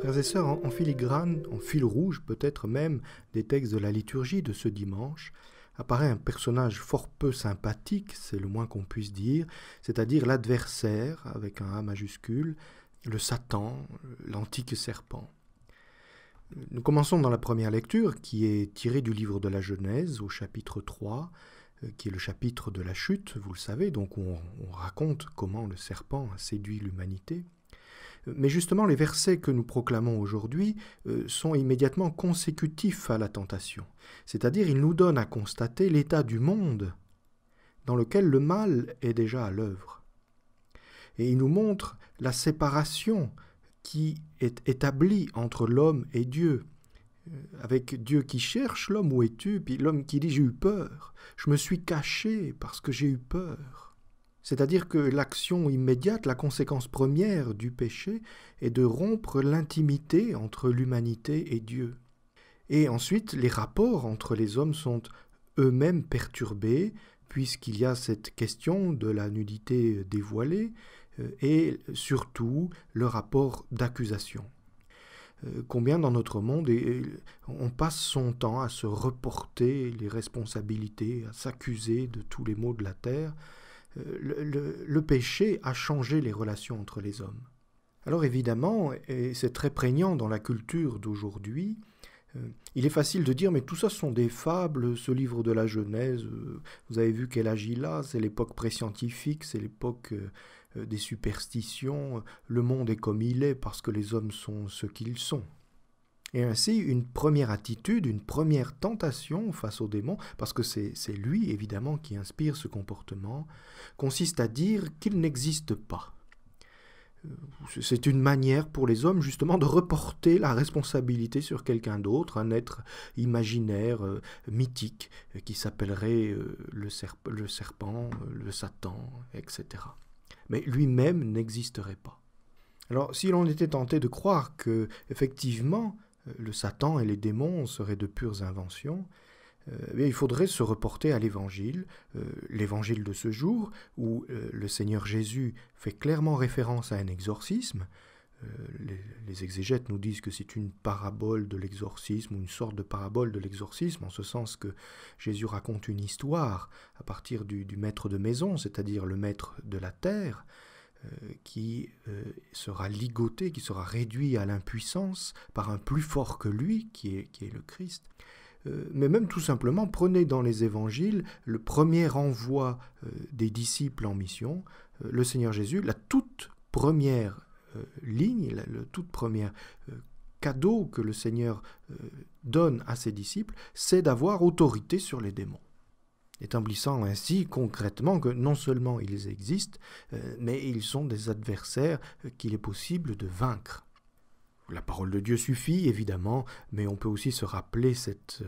Frères et sœurs, en filigrane, en fil rouge peut-être même, des textes de la liturgie de ce dimanche, apparaît un personnage fort peu sympathique, c'est le moins qu'on puisse dire, c'est-à-dire l'adversaire, avec un A majuscule, le Satan, l'antique serpent. Nous commençons dans la première lecture, qui est tirée du livre de la Genèse, au chapitre 3, euh, qui est le chapitre de la chute, vous le savez, donc on, on raconte comment le serpent a séduit l'humanité. Mais justement, les versets que nous proclamons aujourd'hui euh, sont immédiatement consécutifs à la tentation, c'est-à-dire ils nous donnent à constater l'état du monde dans lequel le mal est déjà à l'œuvre. Et ils nous montrent la séparation qui est établie entre l'homme et Dieu, euh, avec Dieu qui cherche l'homme où es-tu, puis l'homme qui dit j'ai eu peur, je me suis caché parce que j'ai eu peur. C'est-à-dire que l'action immédiate, la conséquence première du péché est de rompre l'intimité entre l'humanité et Dieu. Et ensuite, les rapports entre les hommes sont eux-mêmes perturbés, puisqu'il y a cette question de la nudité dévoilée, euh, et surtout le rapport d'accusation. Euh, combien dans notre monde on passe son temps à se reporter les responsabilités, à s'accuser de tous les maux de la terre, euh, le, péché a changé les relations entre les hommes. Alors évidemment, et c'est très prégnant dans la culture d'aujourd'hui, euh, il est facile de dire, mais tout ça sont des fables, ce livre de la Genèse, euh, vous avez vu qu'elle agit là, c'est l'époque pré-scientifique, c'est l'époque des superstitions, le monde est comme il est parce que les hommes sont ce qu'ils sont. Et ainsi, une première attitude, une première tentation face au démon, parce que c'est lui évidemment qui inspire ce comportement, consiste à dire qu'il n'existe pas. Euh, c'est une manière pour les hommes justement de reporter la responsabilité sur quelqu'un d'autre, un être imaginaire, euh, mythique, euh, qui s'appellerait le, serpent, le Satan, etc. Mais lui-même n'existerait pas. Alors si l'on était tenté de croire que, effectivement, euh, le Satan et les démons seraient de pures inventions, euh, mais il faudrait se reporter à l'Évangile, euh, l'Évangile de ce jour, où le Seigneur Jésus fait clairement référence à un exorcisme, les, exégètes nous disent que c'est une parabole de l'exorcisme ou une sorte de parabole de l'exorcisme, en ce sens que Jésus raconte une histoire à partir du maître de maison, c'est-à-dire le maître de la terre, euh, qui euh, sera ligoté, qui sera réduit à l'impuissance par un plus fort que lui, qui est, le Christ. Euh, mais même tout simplement, prenez dans les évangiles le premier envoi des disciples en mission, le Seigneur Jésus, la toute première ligne, le toute première cadeau que le Seigneur donne à ses disciples, c'est d'avoir autorité sur les démons établissant ainsi concrètement que non seulement ils existent, euh, mais ils sont des adversaires euh, qu'il est possible de vaincre. La parole de Dieu suffit, évidemment, mais on peut aussi se rappeler cette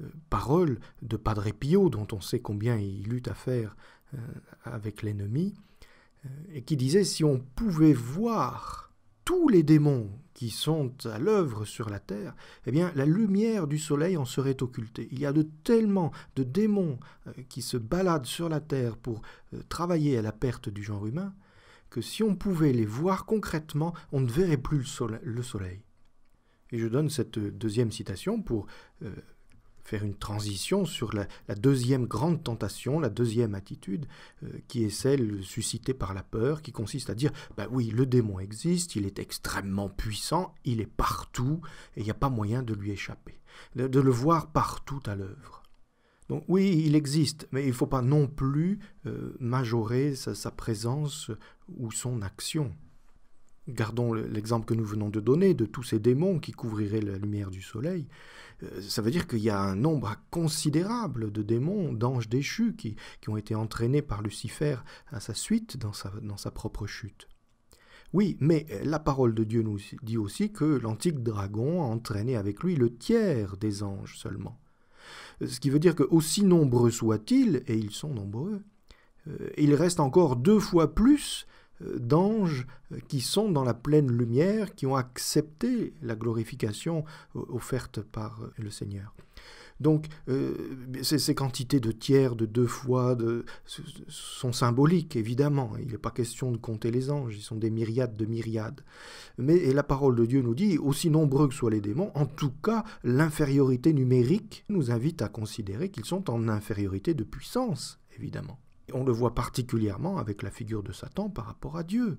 euh, parole de Padre Pio, dont on sait combien il eut affaire avec l'ennemi, et qui disait si on pouvait voir tous les démons qui sont à l'œuvre sur la terre, eh bien, la lumière du soleil en serait occultée. Il y a de tellement de démons euh, qui se baladent sur la terre pour euh, travailler à la perte du genre humain que si on pouvait les voir concrètement, on ne verrait plus le soleil. Et je donne cette euh, deuxième citation pour faire une transition sur la, deuxième grande tentation, la deuxième attitude, euh, qui est celle suscitée par la peur, qui consiste à dire, bah oui, le démon existe, il est extrêmement puissant, il est partout, et il n'y a pas moyen de lui échapper, de, le voir partout à l'œuvre. Donc oui, il existe, mais il ne faut pas non plus euh, majorer sa, sa présence ou son action. Gardons l'exemple que nous venons de donner de tous ces démons qui couvriraient la lumière du soleil. Euh, ça veut dire qu'il y a un nombre considérable de démons, d'anges déchus, qui, ont été entraînés par Lucifer à sa suite dans sa, dans sa propre chute. Oui, mais euh, la parole de Dieu nous dit aussi que l'antique dragon a entraîné avec lui le tiers des anges seulement. Euh, ce qui veut dire que, aussi nombreux soient-ils, et ils sont nombreux, il reste encore deux fois plus d'anges euh, qui sont dans la pleine lumière, qui ont accepté la glorification euh, offerte par euh, le Seigneur. Donc ces, quantités de tiers, de deux fois, sont symboliques, évidemment. Il n'est pas question de compter les anges, ils sont des myriades de myriades. Mais la parole de Dieu nous dit, aussi nombreux que soient les démons, en tout cas, l'infériorité numérique nous invite à considérer qu'ils sont en infériorité de puissance, évidemment on le voit particulièrement avec la figure de Satan par rapport à Dieu.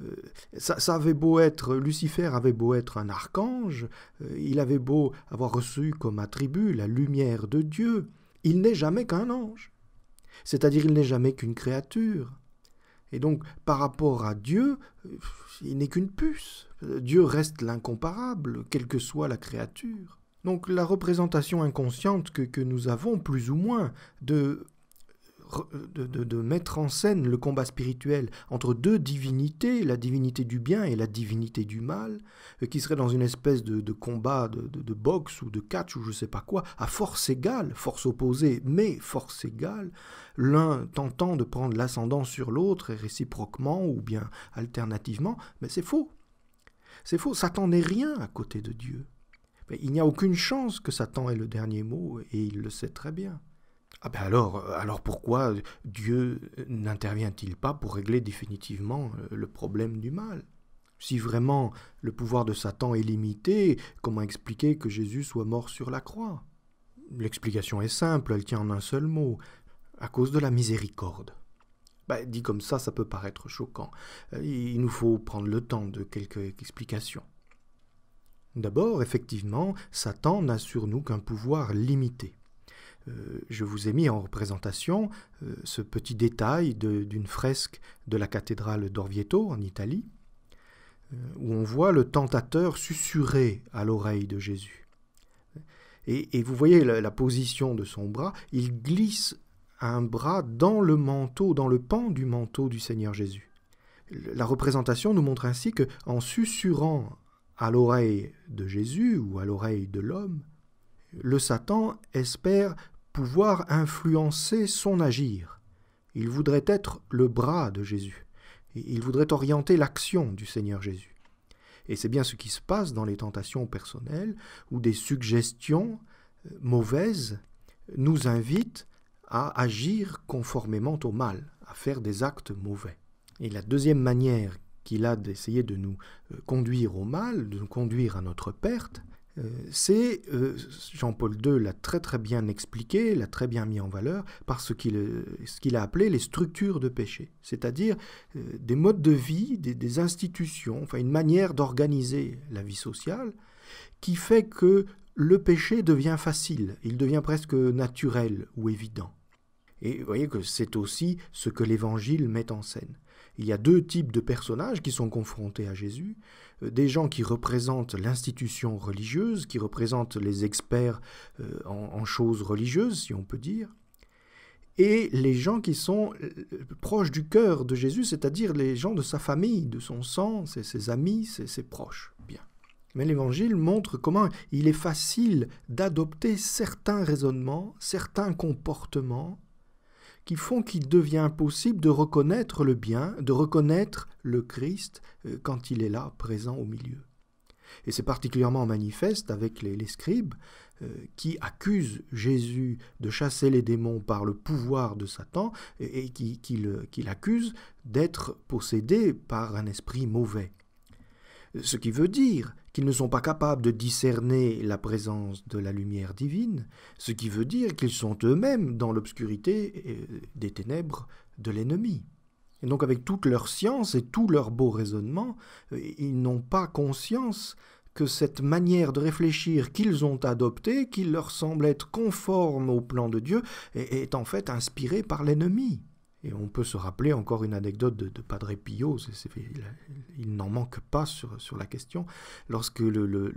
Euh, ça, avait beau être, Lucifer avait beau être un archange, euh, il avait beau avoir reçu comme attribut la lumière de Dieu, il n'est jamais qu'un ange. C'est-à-dire il n'est jamais qu'une créature. Et donc, par rapport à Dieu, euh, il n'est qu'une puce. Dieu reste l'incomparable, quelle que soit la créature. Donc la représentation inconsciente que, nous avons, plus ou moins, de de, mettre en scène le combat spirituel entre deux divinités, la divinité du bien et la divinité du mal, euh, qui serait dans une espèce de, combat de, boxe ou de catch ou je ne sais pas quoi, à force égale, force opposée, mais force égale, l'un tentant de prendre l'ascendant sur l'autre et réciproquement ou bien alternativement, mais c'est faux. C'est faux, Satan n'est rien à côté de Dieu. Il n'y a aucune chance que Satan ait le dernier mot et il le sait très bien. Ah ben alors, euh, alors pourquoi Dieu n'intervient-il pas pour régler définitivement euh, le problème du mal Si vraiment le pouvoir de Satan est limité, comment expliquer que Jésus soit mort sur la croix L'explication est simple, elle tient en un seul mot, à cause de la miséricorde. Ben, dit comme ça, ça peut paraître choquant. Euh, il nous faut prendre le temps de quelques explications. D'abord, effectivement, Satan n'a sur nous qu'un pouvoir limité. Euh, je vous ai mis en représentation euh, ce petit détail d'une fresque de la cathédrale d'Orvieto en Italie, euh, où on voit le tentateur susurrer à l'oreille de Jésus. Et, vous voyez la, la, position de son bras, il glisse un bras dans le manteau, dans le pan du manteau du Seigneur Jésus. La représentation nous montre ainsi que, en susurrant à l'oreille de Jésus ou à l'oreille de l'homme, le Satan espère pouvoir influencer son agir. Il voudrait être le bras de Jésus. Il voudrait orienter l'action du Seigneur Jésus. Et c'est bien ce qui se passe dans les tentations personnelles, où des suggestions euh, mauvaises nous invitent à agir conformément au mal, à faire des actes mauvais. Et la deuxième manière qu'il a d'essayer de nous euh, conduire au mal, de nous conduire à notre perte, euh, c'est, euh, Jean-Paul II l'a très très bien expliqué, l'a très bien mis en valeur par euh, ce qu'il, a appelé les structures de péché, c'est-à-dire des modes de vie, des, des institutions, enfin une manière d'organiser la vie sociale qui fait que le péché devient facile, il devient presque naturel ou évident. Et vous voyez que c'est aussi ce que l'Évangile met en scène. Il y a deux types de personnages qui sont confrontés à Jésus. Euh, des gens qui représentent l'institution religieuse, qui représentent les experts euh, en, choses religieuses, si on peut dire, et les gens qui sont euh, proches du cœur de Jésus, c'est-à-dire les gens de sa famille, de son sang, ses, ses amis, ses, ses, proches. Bien. Mais l'Évangile montre comment il est facile d'adopter certains raisonnements, certains comportements, qui font qu'il devient impossible de reconnaître le bien, de reconnaître le Christ euh, quand il est là, présent au milieu. Et c'est particulièrement manifeste avec les, scribes euh, qui accusent Jésus de chasser les démons par le pouvoir de Satan et, qui, qui l'accusent d'être possédé par un esprit mauvais ce qui veut dire qu'ils ne sont pas capables de discerner la présence de la lumière divine, ce qui veut dire qu'ils sont eux-mêmes dans l'obscurité euh, des ténèbres de l'ennemi. Et donc avec toute leur science et tout leur beau raisonnement, euh, ils n'ont pas conscience que cette manière de réfléchir qu'ils ont adoptée, qui leur semble être conforme au plan de Dieu, est en fait inspirée par l'ennemi. Et on peut se rappeler encore une anecdote de, Padre Pio, il, n'en manque pas sur, la question, lorsque le,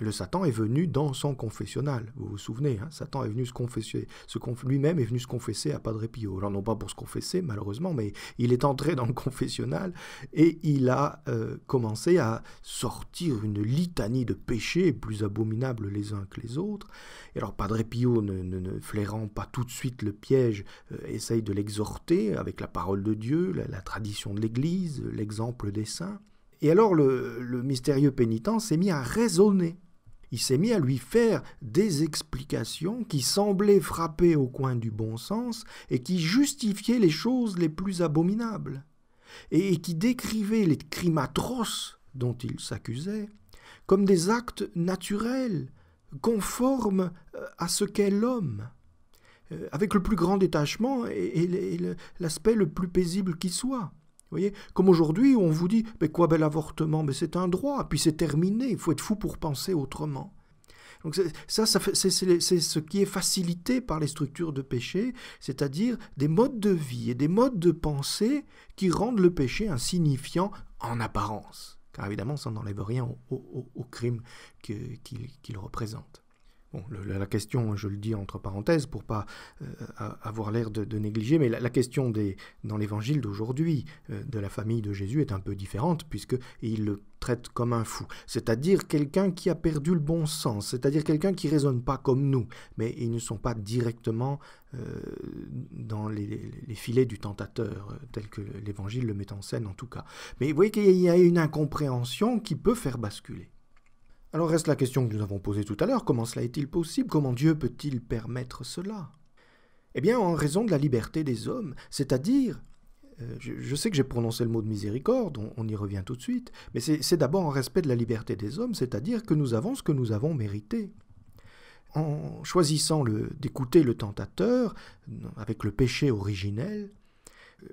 le Satan est venu dans son confessionnal. Vous vous souvenez, hein, Satan est venu se confesser. Lui-même est venu se confesser à Padre Pio. Alors, non pas pour se confesser, malheureusement, mais il est entré dans le confessionnal et il a euh, commencé à sortir une litanie de péchés plus abominables les uns que les autres. Et alors, Padre Pio, ne, ne, flairant pas tout de suite le piège, euh, essaye de l'exhorter avec la parole de Dieu, la, tradition de l'Église, l'exemple des saints. Et alors, le mystérieux pénitent s'est mis à raisonner il s'est mis à lui faire des explications qui semblaient frapper au coin du bon sens et qui justifiaient les choses les plus abominables, et qui décrivaient les crimes atroces dont il s'accusait comme des actes naturels, conformes euh, à ce qu'est l'homme, euh, avec le plus grand détachement et, l'aspect le plus paisible qui soit. Vous voyez Comme aujourd'hui, on vous dit Mais quoi, bel avortement Mais c'est un droit, puis c'est terminé, il faut être fou pour penser autrement. Donc ça, c'est ce qui est facilité par les structures de péché, c'est-à-dire des modes de vie et des modes de pensée qui rendent le péché insignifiant en apparence. Car évidemment, ça n'enlève rien au, crime qu'il représente la question, je le dis entre parenthèses pour pas euh, avoir l'air de, négliger, mais la, question des, dans l'évangile d'aujourd'hui euh, de la famille de Jésus est un peu différente puisque puisqu'il le traite comme un fou, c'est-à-dire quelqu'un qui a perdu le bon sens, c'est-à-dire quelqu'un qui raisonne pas comme nous, mais ils ne sont pas directement euh, dans les, les, filets du tentateur, tel que l'évangile le met en scène en tout cas. Mais vous voyez qu'il y a une incompréhension qui peut faire basculer. Alors reste la question que nous avons posée tout à l'heure, comment cela est-il possible Comment Dieu peut-il permettre cela Eh bien, en raison de la liberté des hommes, c'est-à-dire, euh, je, sais que j'ai prononcé le mot de miséricorde, on, y revient tout de suite, mais c'est d'abord en respect de la liberté des hommes, c'est-à-dire que nous avons ce que nous avons mérité. En choisissant d'écouter le tentateur, avec le péché originel,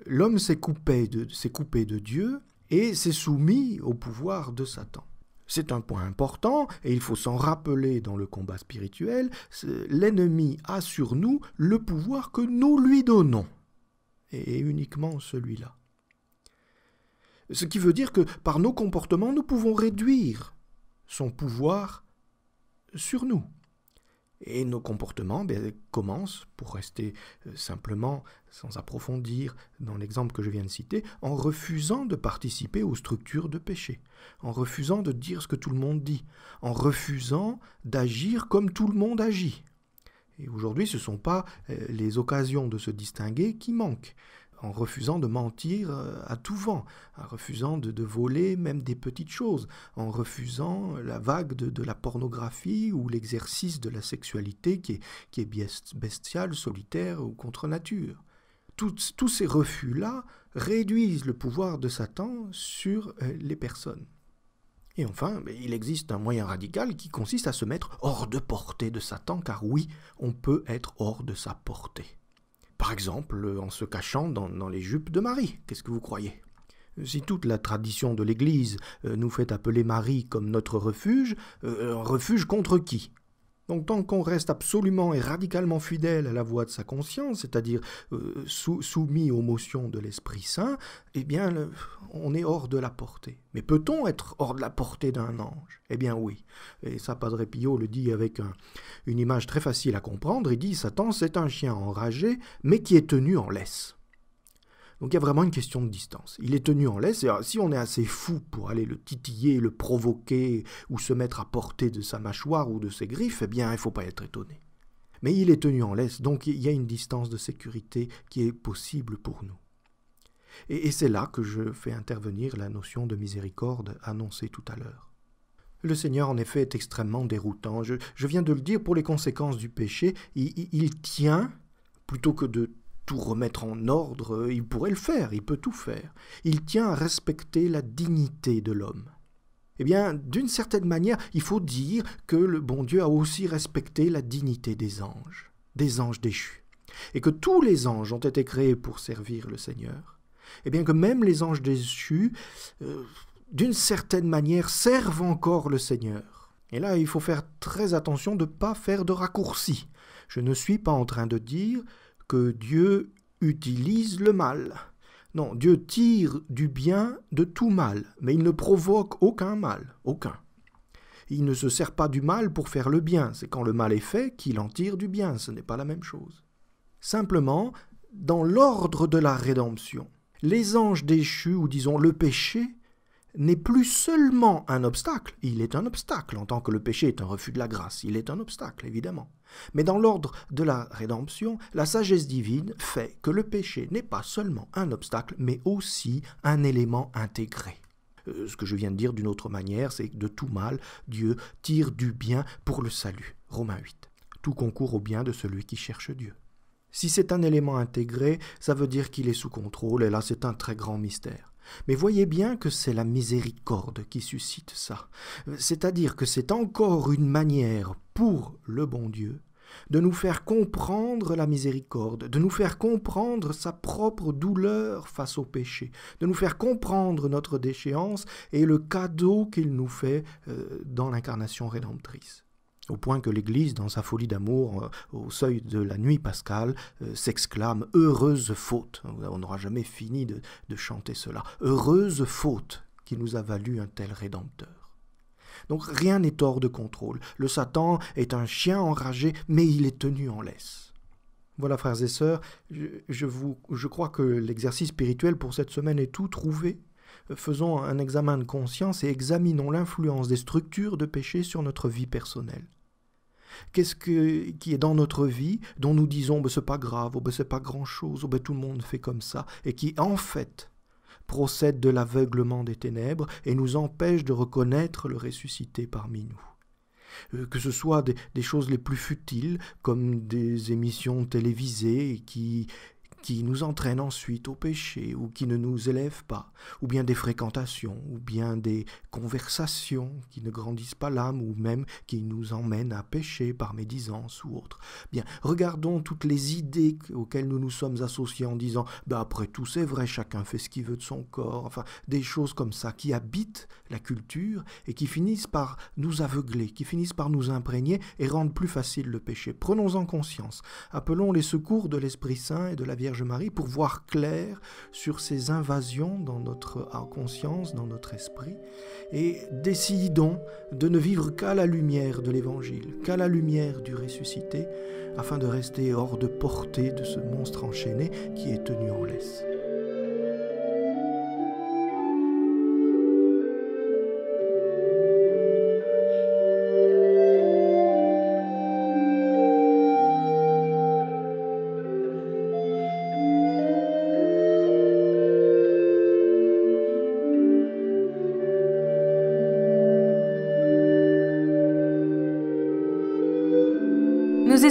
l'homme s'est coupé, coupé de Dieu et s'est soumis au pouvoir de Satan. C'est un point important et il faut s'en rappeler dans le combat spirituel. L'ennemi a sur nous le pouvoir que nous lui donnons et uniquement celui-là. Ce qui veut dire que par nos comportements, nous pouvons réduire son pouvoir sur nous. Et nos comportements ben, commencent, pour rester euh, simplement, sans approfondir, dans l'exemple que je viens de citer, en refusant de participer aux structures de péché, en refusant de dire ce que tout le monde dit, en refusant d'agir comme tout le monde agit. Et aujourd'hui, ce ne sont pas euh, les occasions de se distinguer qui manquent, en refusant de mentir euh, à tout vent, en refusant de, voler même des petites choses, en refusant la vague de, la pornographie ou l'exercice de la sexualité qui est, bestiale, solitaire ou contre nature. tous ces refus-là réduisent le pouvoir de Satan sur euh, les personnes. Et enfin, ben, il existe un moyen radical qui consiste à se mettre hors de portée de Satan, car oui, on peut être hors de sa portée. Par exemple, euh, en se cachant dans, les jupes de Marie. Qu'est-ce que vous croyez si toute la tradition de l'Église euh, nous fait appeler Marie comme notre refuge, euh, refuge contre qui donc tant qu'on reste absolument et radicalement fidèle à la voix de sa conscience, c'est-à-dire euh, soumis aux motions de l'Esprit Saint, eh bien on est hors de la portée. Mais peut-on être hors de la portée d'un ange Eh bien oui. Et ça, Padre Pio le dit avec une image très facile à comprendre. Il dit Satan, c'est un chien enragé, mais qui est tenu en laisse. Donc il y a vraiment une question de distance. Il est tenu en laisse, et ah, si on est assez fou pour aller le titiller, le provoquer, ou se mettre à portée de sa mâchoire ou de ses griffes, eh bien il ne faut pas être étonné. Mais il est tenu en laisse, donc il y a une distance de sécurité qui est possible pour nous. Et, c'est là que je fais intervenir la notion de miséricorde annoncée tout à l'heure. Le Seigneur, en effet, est extrêmement déroutant. Je, viens de le dire pour les conséquences du péché. il tient, plutôt que de tout remettre en ordre, il pourrait le faire, il peut tout faire. Il tient à respecter la dignité de l'homme. Eh bien, d'une certaine manière, il faut dire que le bon Dieu a aussi respecté la dignité des anges, des anges déchus, et que tous les anges ont été créés pour servir le Seigneur. Eh bien, que même les anges déchus, euh, d'une certaine manière, servent encore le Seigneur. Et là, il faut faire très attention de ne pas faire de raccourcis. Je ne suis pas en train de dire que Dieu utilise le mal. Non, Dieu tire du bien de tout mal, mais il ne provoque aucun mal, aucun. Il ne se sert pas du mal pour faire le bien, c'est quand le mal est fait qu'il en tire du bien, ce n'est pas la même chose. Simplement, dans l'ordre de la rédemption, les anges déchus, ou disons le péché, n'est plus seulement un obstacle, il est un obstacle en tant que le péché est un refus de la grâce, il est un obstacle évidemment. Mais dans l'ordre de la rédemption, la sagesse divine fait que le péché n'est pas seulement un obstacle, mais aussi un élément intégré. Euh, ce que je viens de dire d'une autre manière, c'est que de tout mal, Dieu tire du bien pour le salut. Romains 8. Tout concourt au bien de celui qui cherche Dieu. Si c'est un élément intégré, ça veut dire qu'il est sous contrôle, et là c'est un très grand mystère. Mais voyez bien que c'est la miséricorde qui suscite ça, euh, c'est-à-dire que c'est encore une manière pour le bon Dieu de nous faire comprendre la miséricorde, de nous faire comprendre sa propre douleur face au péché, de nous faire comprendre notre déchéance et le cadeau qu'il nous fait euh, dans l'incarnation rédemptrice au point que l'Église, dans sa folie d'amour, euh, au seuil de la nuit pascale, euh, s'exclame ⁇ Heureuse faute ⁇ On n'aura jamais fini de, chanter cela. Heureuse faute qui nous a valu un tel Rédempteur. Donc rien n'est hors de contrôle. Le Satan est un chien enragé, mais il est tenu en laisse. Voilà, frères et sœurs, je crois que l'exercice spirituel pour cette semaine est tout trouvé euh, faisons un examen de conscience et examinons l'influence des structures de péché sur notre vie personnelle qu'est-ce que, qui est dans notre vie, dont nous disons ce ben, c'est pas grave, ou ben, c'est pas grand-chose, ou ben, tout le monde fait comme ça, et qui en fait procède de l'aveuglement des ténèbres et nous empêche de reconnaître le ressuscité parmi nous euh, que ce soit des, des, choses les plus futiles, comme des émissions télévisées qui qui nous entraînent ensuite au péché, ou qui ne nous élèvent pas, ou bien des fréquentations, ou bien des conversations qui ne grandissent pas l'âme, ou même qui nous emmènent à pécher par médisance ou autre. Bien, regardons toutes les idées auxquelles nous nous sommes associés en disant bah, après tout, c'est vrai, chacun fait ce qu'il veut de son corps, enfin, des choses comme ça qui habitent la culture et qui finissent par nous aveugler, qui finissent par nous imprégner et rendre plus facile le péché. Prenons-en conscience, appelons les secours de l'Esprit Saint et de la Vierge Marie pour voir clair sur ces invasions dans notre conscience, dans notre esprit, et décidons de ne vivre qu'à la lumière de l'Évangile, qu'à la lumière du ressuscité, afin de rester hors de portée de ce monstre enchaîné qui est tenu en laisse.